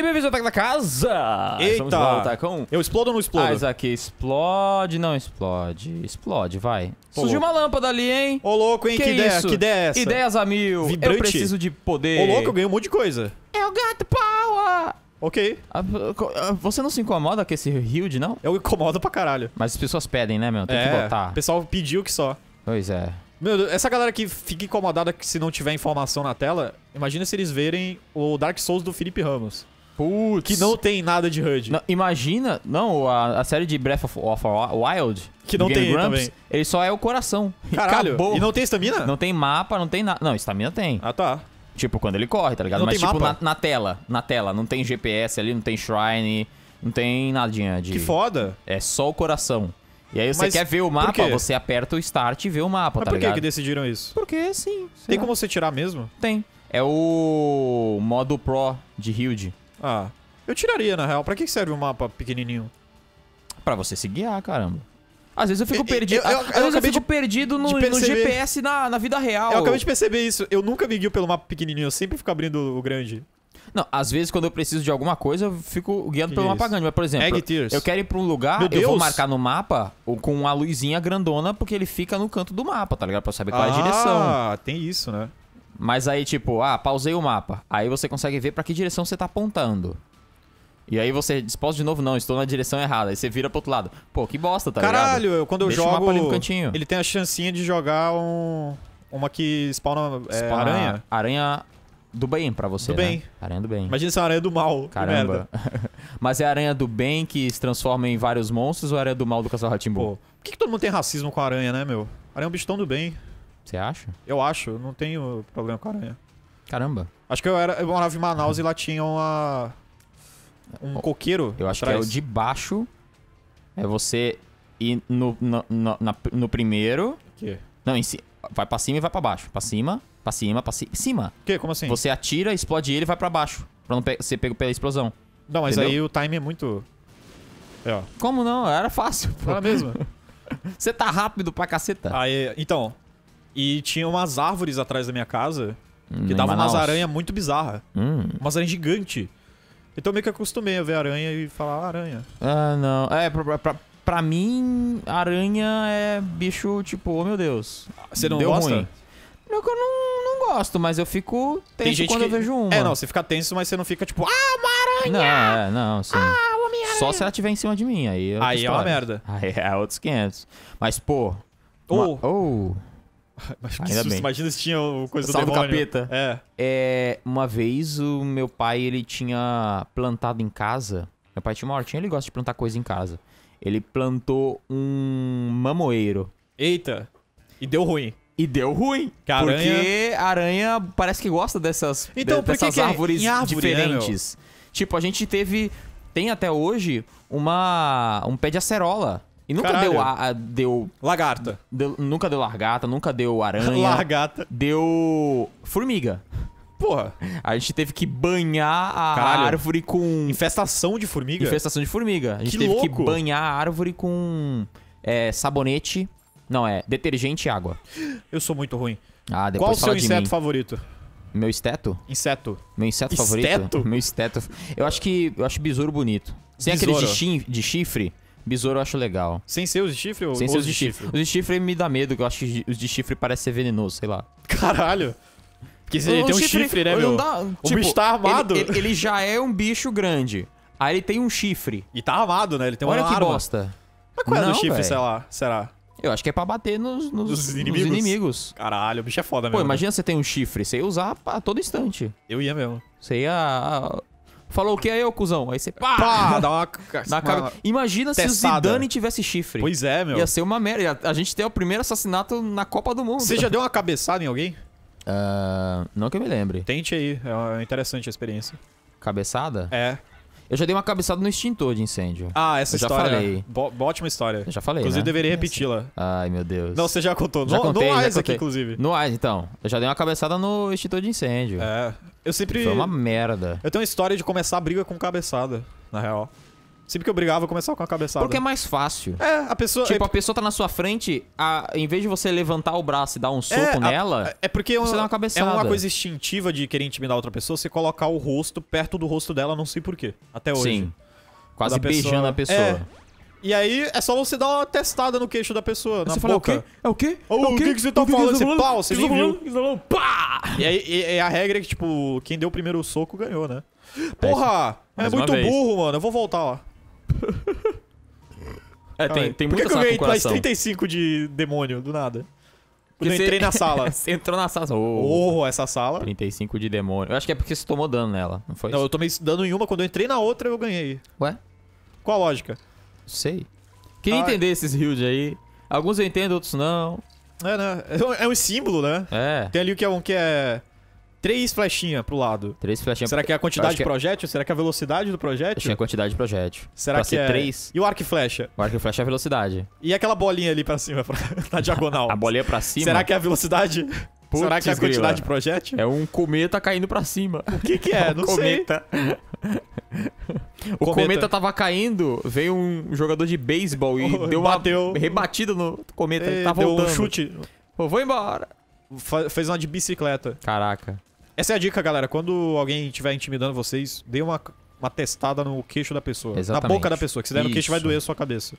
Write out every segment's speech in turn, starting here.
E bem-vindos ao Ataque da Casa! Eita! Estamos com... Eu explodo ou não explodo? Ah, aqui explode, não explode. Explode, vai. Surgiu louco. uma lâmpada ali, hein? Ô, louco, hein? Que, que ideia, isso? que ideia é essa? Ideias a mil. Vibrante. Eu preciso de poder. Ô, louco, eu ganhei um monte de coisa. É o gato power! Ok. Ah, ah, você não se incomoda com esse Hilde, não? Eu incomodo pra caralho. Mas as pessoas pedem, né, meu? Tem é, que botar. O pessoal pediu que só. Pois é. Meu essa galera que fica incomodada se não tiver informação na tela, imagina se eles verem o Dark Souls do Felipe Ramos. Putz. Que não tem nada de HUD. Não, imagina, não, a, a, série de Breath of, of Wild. Que não tem Grumps, também. Ele só é o coração. Caralho. Acabou. E não tem estamina? Não tem mapa, não tem nada. Não, estamina tem. Ah, tá. Tipo, quando ele corre, tá ligado? Não Mas, tipo, na, na, tela. Na tela. Não tem GPS ali, não tem shrine. Não tem nadinha de. Que foda. É só o coração. E aí você Mas quer ver o mapa, você aperta o start e vê o mapa, Mas tá por ligado? por que decidiram isso? Porque é sim. Tem lá. como você tirar mesmo? Tem. É o modo Pro de Hilde. Ah, eu tiraria, na real. Pra que serve um mapa pequenininho? Pra você se guiar, caramba. Às vezes eu fico perdido. Eu, eu, às vezes eu fico de, perdido no, no GPS na, na, vida real. Eu acabei de perceber isso. Eu nunca me guio pelo mapa pequenininho. Eu sempre fico abrindo o grande. Não, às vezes quando eu preciso de alguma coisa, eu fico guiando pelo mapa grande. Mas, por exemplo, eu quero ir pra um lugar, eu vou marcar no mapa com uma luzinha grandona, porque ele fica no canto do mapa, tá ligado? Pra eu saber qual ah, é a ah, direção. Ah, tem isso, né? Mas aí, tipo, ah, pausei o mapa. Aí você consegue ver para que direção você tá apontando. E aí você disposta de novo, não, estou na direção errada. Aí você vira pro outro lado. Pô, que bosta, tá Caralho, ligado? Caralho, quando eu Deixa jogo. O mapa ali no cantinho. Ele tem a chancinha de jogar um. Uma que spawna, é, spawna aranha. Aranha do bem pra você. Do né? bem. Aranha do bem. Imagina se é uma aranha do mal. Caramba. Mas é a aranha do bem que se transforma em vários monstros ou a é aranha do mal do Casal Ratimbu? Pô, por que, que todo mundo tem racismo com a aranha, né, meu? A aranha é um bicho tão do bem. Você acha? Eu acho, não tenho problema com aranha. Caramba. Acho que eu, era, eu morava em Manaus uhum. e lá tinha uma, um oh, coqueiro. Eu acho atrás. que é o de baixo. É você ir no, no, no, na, no primeiro. O quê? Não, em, vai pra cima e vai pra baixo. Pra cima, pra cima, pra cima. cima. O quê? Como assim? Você atira, explode ele e vai pra baixo. Pra não pe ser pego pela explosão. Não, mas Entendeu? aí o time é muito. É, ó. Como não? Era fácil. Pô. Era mesmo. você tá rápido pra caceta. Aí, então, e tinha umas árvores atrás da minha casa hum, que davam umas aranhas muito bizarras. Hum. Umas aranhas gigantes. Então meio que acostumei a ver aranha e falar ah, aranha. Ah, não. É, pra, pra, pra mim, aranha é bicho tipo, oh meu Deus. Você não Deu gosta? Ruim. Não, eu não, não gosto, mas eu fico tenso quando que... eu vejo uma. É, não, você fica tenso, mas você não fica tipo, ah, uma aranha! Não, é, não, sim. Ah, Só se ela tiver em cima de mim, aí é Aí história. é uma merda. Aí é outros 500. Mas, pô... Ou... Uma... Oh. Mas que susto, imagina se tinha o coisa Salve do demônio. capeta. É. é. Uma vez o meu pai, ele tinha plantado em casa. Meu pai tinha uma hortinha, ele gosta de plantar coisa em casa. Ele plantou um mamoeiro. Eita! E deu ruim. E deu ruim. Que porque a aranha... aranha parece que gosta dessas, então, de, dessas que é árvores é árvore, né, diferentes. Né, tipo, a gente teve. Tem até hoje uma um pé de acerola e nunca deu, a, deu. Lagarta. Deu, nunca deu largata, nunca deu aranha. largata. Deu. formiga. Porra. A gente teve que banhar a Caralho. árvore com. Infestação de formiga? Infestação de formiga. A gente que teve louco. que banhar a árvore com. É, sabonete. Não, é detergente e água. Eu sou muito ruim. Ah, depois Qual o seu inseto mim. favorito? Meu esteto? Inseto. Meu inseto, inseto favorito? Meu esteto Eu acho que. Eu acho besouro bonito. Sem aquele de, chifre, Besouro eu acho legal. Sem ser os de chifre ou Sem ser os de chifre. chifre. Os de chifre me dá medo, que eu acho que os de chifre parecem ser venenoso, sei lá. Caralho! Porque se ele tem um chifre, chifre né, meu? Dá, o tipo, bicho tá armado. Ele, ele, ele, já é um bicho grande. Aí ele tem um chifre. E tá armado, né? Ele tem Olha uma arma. Olha que bosta. Mas qual é Não, o chifre, véio. sei lá, será? Eu acho que é pra bater nos, nos, nos, inimigos? nos inimigos? Caralho, o bicho é foda mesmo. Pô, imagina você tem um chifre, você ia usar a todo instante. Eu ia mesmo. Você ia ah, Falou o que aí, ô cuzão? Aí você pá! pá dá uma, na Imagina testada. se o Zidane tivesse chifre. Pois é, meu. Ia ser uma merda. A gente tem o primeiro assassinato na Copa do Mundo. Você já deu uma cabeçada em alguém? Uh, não que eu me lembre. Tente aí, é interessante a experiência. Cabeçada? É. Eu já dei uma cabeçada no extintor de incêndio. Ah, essa eu história. Já falei. Bo ótima história. Eu já falei. Inclusive, né? deveria é, repeti-la. Ai, meu Deus. Não, você já contou. Já no, contei, no AIS aqui, inclusive. No AIS, então. Eu já dei uma cabeçada no extintor de incêndio. É. Eu sempre. Foi uma merda. Eu tenho uma história de começar a briga com cabeçada, na real. Sempre que eu brigava, eu começava com a cabeçada. Porque é mais fácil. É, a pessoa. Tipo, é... a pessoa tá na sua frente, a... em vez de você levantar o braço e dar um é, soco é, nela. A... É porque é você dá uma cabeçada. é uma coisa instintiva de querer intimidar outra pessoa, você colocar o rosto perto do rosto dela, não sei porquê. Até hoje. Sim. Quase beijando a pessoa. É. E aí é só você dar uma testada no queixo da pessoa, na você boca. Fala, o quê? É o quê? É o, quê? Tá tá que, que você tá falando? Você pau, você nem viu. Pá! E aí e, e a regra é que, tipo, quem deu o primeiro soco ganhou, né? É Porra! É, é muito burro, mano. Eu vou voltar, ó. É, tem, muita coisa. Por que, que eu ganhei mais 35 de demônio do nada? Quando eu entrei na sala. você entrou na sala. Oh, oh, essa sala. 35 de demônio. Eu acho que é porque você tomou dano nela, não foi? Não, isso? eu tomei dano em uma, quando eu entrei na outra eu ganhei. Ué? Qual a lógica? Sei. Queria Ai. Ah, é. entender esses hills aí. Alguns eu entendo, outros não. É, né? É, é um símbolo, né? É. Tem ali o que é um que é três flechinhas pro lado. Três flechinhas. Será que é a quantidade de é projétil? Que... Será que é a velocidade do projétil? Tinha quantidade de projétil. Será pra que é... três? E o arco e flecha? O arco e flecha é a velocidade. E aquela bolinha ali pra cima, na diagonal? a bolinha pra cima? Será que é a velocidade? Putz Será que é a quantidade grila. de projétil? É um cometa caindo pra cima. O que que é? é um Não cometa. sei. o cometa. cometa tava caindo, veio um jogador de beisebol e deu bateu. uma rebatida no cometa. ele tava tá deu voltando. um chute. Pô, vou embora. fez uma de bicicleta. Caraca. Essa é a dica, galera. Quando alguém estiver intimidando vocês, dê uma, uma testada no queixo da pessoa. Exatamente. Na boca da pessoa. Que se der no queixo, vai doer a sua cabeça.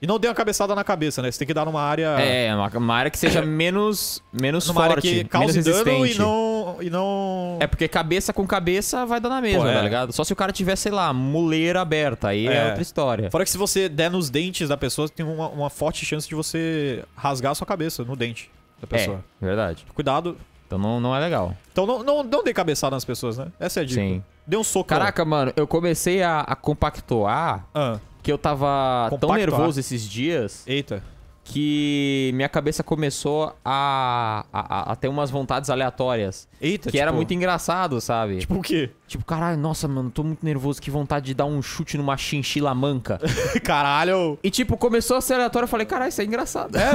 E não dê uma cabeçada na cabeça, né? Você tem que dar numa área. É, é uma, uma área que seja menos, menos numa forte. Área que cause dano e não, e não. É porque cabeça com cabeça vai dar na mesma, Pô, é. tá ligado? Só se o cara tiver, sei lá, muleira aberta. Aí é, é outra história. Fora que se você der nos dentes da pessoa, tem uma, uma forte chance de você rasgar a sua cabeça no dente da é, pessoa. É, verdade. Cuidado. Então não, não é legal. Então não, não, não dê cabeçada nas pessoas, né? Essa é a dica. Sim. Dê um soco. Caraca, mano, eu comecei a, a compactuar ah. que eu tava compactuar. tão nervoso esses dias. Eita que minha cabeça começou a, a, a ter umas vontades aleatórias. Eita, Que tipo... era muito engraçado, sabe? Tipo o quê? Tipo, caralho, nossa, mano, tô muito nervoso, que vontade de dar um chute numa chinchila manca. caralho! E tipo, começou a ser aleatório, eu falei, caralho, isso é engraçado. É.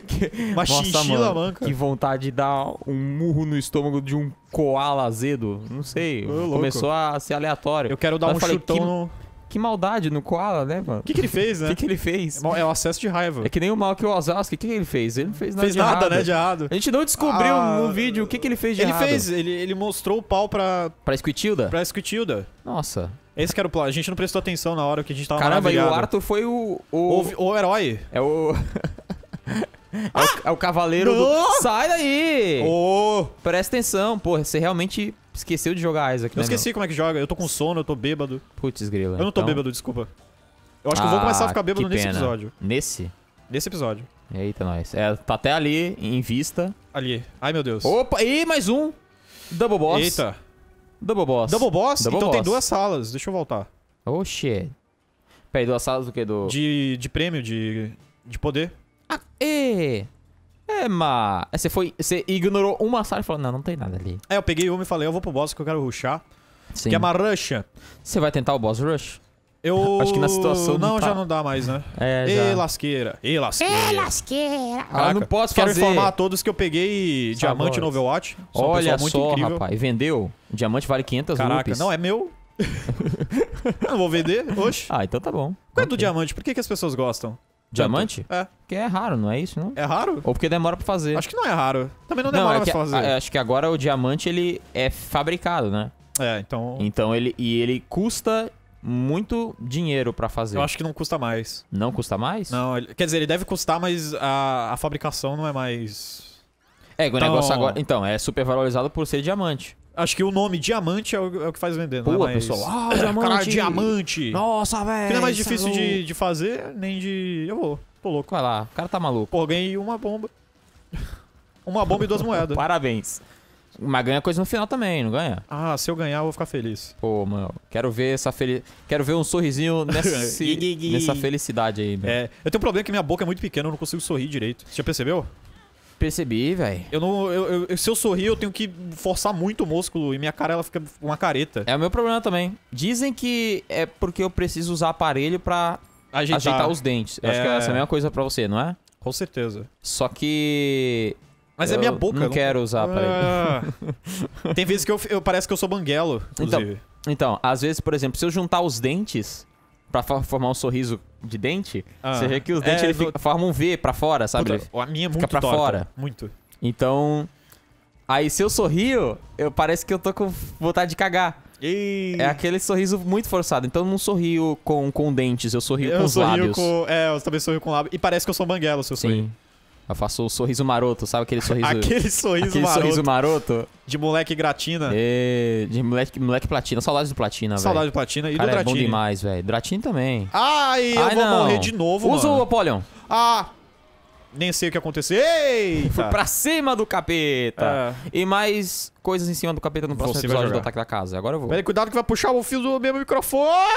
que... Uma nossa, chinchila mano, manca. Que vontade de dar um murro no estômago de um koala azedo. Não sei. começou a ser aleatório. Eu quero dar Mas um falei, chutão que... no que maldade no Koala, né, mano? O que, que ele fez, né? O que, que ele fez? É, é, o acesso de raiva. É que nem o mal que o Osasco. O que, que ele fez? Ele não fez nada. Fez nada, né? De errado. A gente não descobriu ah, no vídeo o que, que ele fez de ele errado. Fez, ele fez, ele mostrou o pau pra. Pra Squitilda? Pra Squitilda. Nossa. Esse que era o plano. A gente não prestou atenção na hora que a gente tava Caramba, e o Arthur foi o. O, o, o herói. É o. É, ah, o, é, o, cavaleiro do... Sai daí! Oh. Presta atenção, porra. Você realmente esqueceu de jogar Isaac, né, Eu né, esqueci meu? como é que joga. Eu tô com sono, eu tô bêbado. Putz, grila. Eu não tô então... bêbado, desculpa. Eu acho ah, que eu vou ah, começar a ficar bêbado nesse episódio. Nesse? Nesse episódio. Eita, nós. É, tá até ali, em vista. Ali. Ai, meu Deus. Opa, e mais um. Double Boss. Eita. Double Boss. Double Boss? Double então boss. tem duas salas. Deixa eu voltar. Oxê. shit. Peraí, duas salas do que? Do... De, de prêmio, de, de poder. Ah, e... É, mas. É, você foi. Você ignorou uma sala e falou, não, não tem nada ali. É, eu peguei uma e falei, eu vou pro boss que eu quero rushar. Sim. Que é uma rusha. Você vai tentar o boss rush? Eu. Acho que na situação. Não, não tá. já não dá mais, né? É, já. E lasqueira. E lasqueira. E lasqueira. ah, não posso quero fazer. Quero informar a todos que eu peguei Sabores. diamante no Overwatch. Sou Olha só, incrível. rapaz. Vendeu? Diamante vale 500 Caraca, rupees. não, é meu. não vou vender, oxe. Ah, então tá bom. Qual okay. é do diamante? Por que, que as pessoas gostam? Diamante? É. Porque é raro, não é isso, não? É raro? Ou porque demora pra fazer. Acho que não é raro. Também não demora não, é que, pra fazer. A, acho que agora o diamante, ele é fabricado, né? É, então... Então ele... E ele custa muito dinheiro para fazer. Eu acho que não custa mais. Não custa mais? Não, ele, quer dizer, ele deve custar, mas a, a fabricação não é mais... É, então... o negócio agora... Então, é super valorizado por ser diamante. Acho que o nome diamante é o, é o que faz vender, Pô, não é mais... pessoal, ah, diamante! Caralho, diamante! Nossa, velho! Que não é mais é difícil de, de fazer, nem de... Eu vou... Pô, louco. Vai lá, o cara tá maluco. Pô, ganhei uma bomba. uma bomba e duas moedas. Parabéns. Mas ganha coisa no final também, não ganha? Ah, se eu ganhar, eu vou ficar feliz. Pô, mano, quero ver essa feliz. Quero ver um sorrisinho nesse... nessa felicidade aí, meu. É, eu tenho um problema que minha boca é muito pequena, eu não consigo sorrir direito. Você já percebeu? Percebi, velho. Eu não. Eu, eu, se eu sorrir, eu tenho que forçar muito o músculo e minha cara ela fica uma careta. É o meu problema também. Dizem que é porque eu preciso usar aparelho pra Ajeitar, Ajeitar tá- os dentes. Eu é... acho que essa é a é. mesma coisa pra você, não é? Com certeza. Só que. Mas eu é minha boca. Não, não quero usar ele. Ah. Tem vezes que eu, eu parece que eu sou banguelo, Então, então, às vezes, por exemplo, se eu juntar os dentes pra formar um sorriso de dente, ah. você vê que os dentes é, ele fica, formam um V pra fora, sabe? Puta, a minha é muito fica pra torta. fora. Muito. Então. Aí se eu sorrio, eu parece que eu tô com vontade de cagar. É e... É aquele sorriso muito forçado. Então eu não sorrio com, com dentes, eu sorrio eu com os lábios. Com... É, eu também sorrio com lábios. E parece que eu sou banguela se eu sorrir. Sim. Eu faço o sorriso maroto, sabe aquele sorriso... aquele sorriso aquele maroto. sorriso maroto. De moleque gratina. E... É, de moleque, moleque platina. Saudades do platina, velho. Saudades do platina e Cara, do é Dratini. é bom demais, velho. Dratini também. Ai, eu vou não. morrer de novo, Usa mano. Usa o Apollyon. Ah nem sei o que aconteceu. Eita! Fui pra cima do capeta. É. E mais coisas em cima do capeta no próximo episódio do Ataque da Casa. Agora eu vou. cuidado que vai puxar o fio do meu microfone.